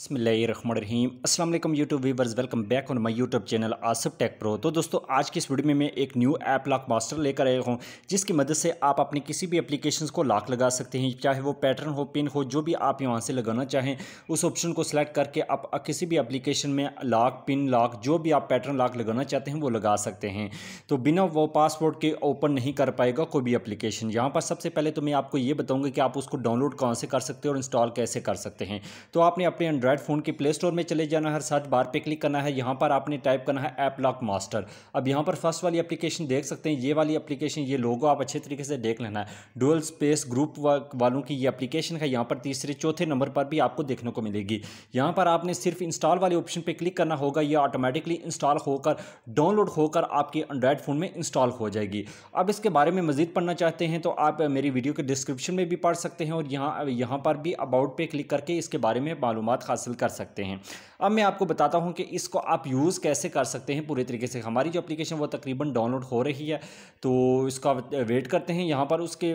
बसमीम असल YouTube viewers welcome back on my YouTube channel Asif tech pro तो दोस्तों आज की इस वीडियो में मैं एक न्यू ऐप लॉक मास्टर लेकर आया हूँ जिसकी मदद से आप अपने किसी भी एप्लीकेशन को लॉक लगा सकते हैं चाहे वो पैटर्न हो पिन हो जो भी आप यहाँ से लगाना चाहें उस ऑप्शन को सिलेक्ट करके आप किसी भी एप्लीकेशन में लॉक पिन लॉक जो भी आप पैटर्न लॉक लगाना चाहते हैं वो लगा सकते हैं तो बिना वो पासवर्ड के ओपन नहीं कर पाएगा कोई भी एप्लीकेशन यहाँ पर सबसे पहले तो मैं आपको ये बताऊँगा कि आप उसको डाउनलोड कहाँ से कर सकते हैं और इंस्टॉल कैसे कर सकते हैं तो आपने अपने एंड्रॉयड फ़ोन के प्ले स्टोर में चले जाना है सर्च बार पे क्लिक करना है यहाँ पर आपने टाइप करना है ऐप लॉक मास्टर अब यहाँ पर फर्स्ट वाली एप्लीकेशन देख सकते हैं ये वाली एप्लीकेशन ये लोगो आप अच्छे तरीके से देख लेना है डुअल स्पेस ग्रुप वालों की ये एप्लीकेशन है यहाँ पर तीसरे चौथे नंबर पर भी आपको देखने को मिलेगी यहाँ पर आपने सिर्फ इंस्टॉल वाले ऑप्शन पर क्लिक करना होगा या ऑटोमेटिकली इंस्टॉल होकर डाउनलोड होकर आपके एंड्रॉयड फ़ोन में इंस्टॉल हो जाएगी अब इसके बारे में मज़ीद पढ़ना चाहते हैं तो आप मेरी वीडियो के डिस्क्रिप्शन में भी पढ़ सकते हैं और यहाँ यहाँ पर भी अबाउट पे क्लिक करके इसके बारे में मालूम खास हासिल कर सकते हैं अब मैं आपको बताता हूँ कि इसको आप यूज़ कैसे कर सकते हैं पूरे तरीके से हमारी जो एप्लीकेशन वो तकरीबन डाउनलोड हो रही है तो इसका वेट करते हैं यहाँ पर उसके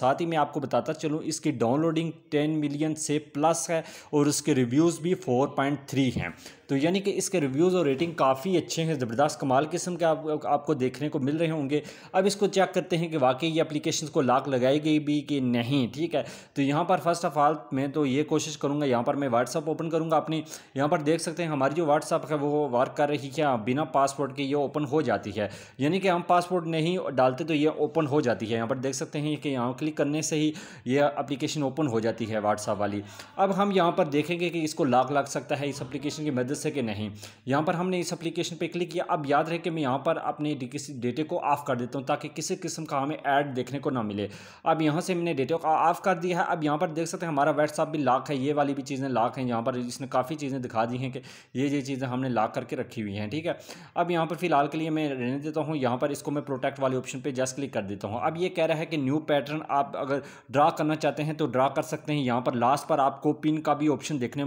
साथ ही मैं आपको बताता चलूँ इसकी डाउनलोडिंग टेन मिलियन से प्लस है और उसके रिव्यूज़ भी फोर पॉइंट थ्री हैं तो यानी कि इसके रिव्यूज़ और रेटिंग काफ़ी अच्छे हैं ज़बरदस्त कमाल किस्म के आप, आपको देखने को मिल रहे होंगे अब इसको चेक करते हैं कि वाकई ये एप्लीकेशन को लाक लगाई गई भी कि नहीं ठीक है तो यहाँ पर फर्स्ट ऑफ़ ऑल मैं तो ये कोशिश करूँगा यहाँ पर मैं व्हाट्सअप ओपन करूँगा अपनी यहाँ पर देख सकते हैं हमारी जो व्हाट्सअप है वो वर्क कर रही है बिना पासवर्ड के ये ओपन हो जाती है यानी कि हम पासवर्ड नहीं डालते तो ये ओपन हो जाती है यहाँ पर देख सकते हैं कि यहाँ क्लिक करने से ही ये अप्लीकेशन ओपन हो जाती है व्हाट्सअप वाली अब हम यहाँ पर देखेंगे कि इसको लाख लग सकता है इस अप्लीकेशन की मदद से कि नहीं यहाँ पर हमने इस अप्लीकेशन पर क्लिक किया अब याद रहे कि मैं यहाँ पर अपने किसी डेटे को ऑफ़ कर देता हूँ ताकि किसी किस्म का हमें ऐड देखने को ना मिले अब यहाँ से मैंने डेटे को ऑफ़ कर दिया है अब यहाँ पर देख सकते हैं हमारा व्हाट्सअप भी लाख है ये वाली भी चीज़ें लाख हैं यहाँ पर पर इसने काफ़ी चीज़ें दिखा दी हैं कि ये ये चीज़ें हमने ला करके रखी हुई हैं ठीक है अब यहाँ पर फिलहाल के लिए मैं रहने देता हूँ यहाँ पर इसको मैं प्रोटेक्ट वाले ऑप्शन पर जस्ट क्लिक कर देता हूँ अब ये कह रहा है कि न्यू पैटर्न आप अगर ड्रा करना चाहते हैं तो ड्रा कर सकते हैं यहाँ पर लास्ट पर आपको पिन का भी ऑप्शन देखने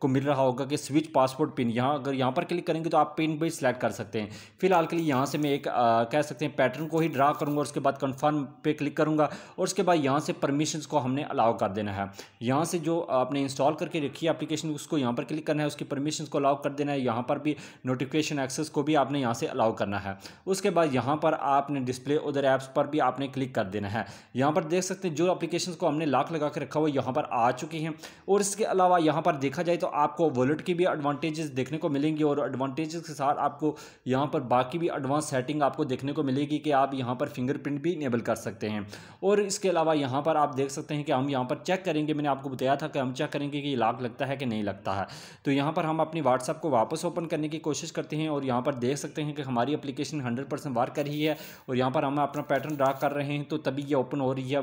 को मिल रहा होगा कि स्विच पासपोर्ट पिन यहाँ अगर यहाँ पर क्लिक करेंगे तो आप पिन भी सिलेक्ट कर सकते हैं फिलहाल के लिए यहाँ से मैं एक आ, कह सकते हैं पैटर्न को ही ड्रा करूँगा उसके बाद कन्फर्म पे क्लिक करूँगा और उसके बाद यहाँ से परमिशन को हमने अलाउ कर देना है यहाँ से जो आपने इंस्टॉल करके रखी है परमिशन उसको यहाँ पर क्लिक करना है उसकी परमिशन को अलाउ कर देना है यहाँ पर भी नोटिफिकेशन एक्सेस को भी आपने यहाँ से अलाउ करना है उसके बाद यहाँ पर आपने डिस्प्ले उधर ऐप्स पर भी आपने क्लिक कर देना है यहाँ पर देख सकते हैं जो अपलीकेशन को हमने लाख लगा के रखा हुआ यहाँ पर आ चुकी हैं और इसके अलावा यहाँ पर देखा जाए तो आपको वॉलेट की भी एडवांटेजेस देखने को मिलेंगी और एडवांटेजेस के साथ आपको यहाँ पर बाकी भी एडवांस सेटिंग आपको देखने को मिलेगी कि आप यहाँ पर फिंगरप्रिंट भी इनेबल कर सकते हैं और इसके अलावा यहाँ पर आप देख सकते हैं कि हम यहाँ पर चेक करेंगे मैंने आपको बताया था कि हम चेक करेंगे कि लाख लगता है कि नहीं लगता है तो यहाँ पर हम अपनी व्हाट्सअप को वापस ओपन करने की कोशिश करते हैं और यहाँ पर देख सकते हैं कि हमारी अप्लीकेशन हंड्रेड परसेंट वार्क कर रही है और यहाँ पर हम अपना पैटर्न ड्रा कर रहे हैं तो तभी यह ओपन हो रही है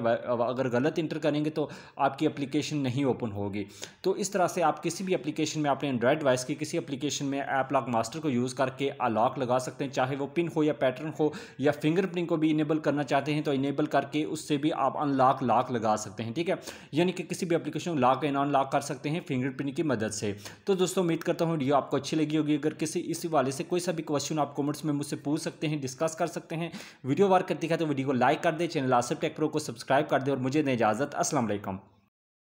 अगर गलत इंटर करेंगे तो आपकी एप्लीकेशन नहीं ओपन होगी तो इस तरह से आप किसी भी अपलीकेशन में अपने एंड्रॉयड डिवाइस की किसी एप्लीकेशन में ऐप लॉक मास्टर को यूज़ करके लॉक लगा सकते हैं चाहे वो पिन हो या पैटर्न हो या फिंगरप्रिंट को भी इनेबल करना चाहते हैं तो इनेबल करके उससे भी आप अनलॉक लॉक लगा सकते हैं ठीक है यानी कि किसी भी एप्लीकेशन को लॉक एंड अनलॉक कर सकते हैं फिंगरप्रिंट की की मदद से तो दोस्तों उम्मीद करता हूँ वीडियो आपको अच्छी लगी होगी अगर किसी इस वाले से कोई सा भी क्वेश्चन आप कॉमेंट्स में मुझसे पूछ सकते हैं डिस्कस कर सकते हैं वीडियो बार करती है तो वीडियो को लाइक कर दे चैनल आसिफ टेक को सब्सक्राइब कर दे और मुझे दें इजाज़त असलम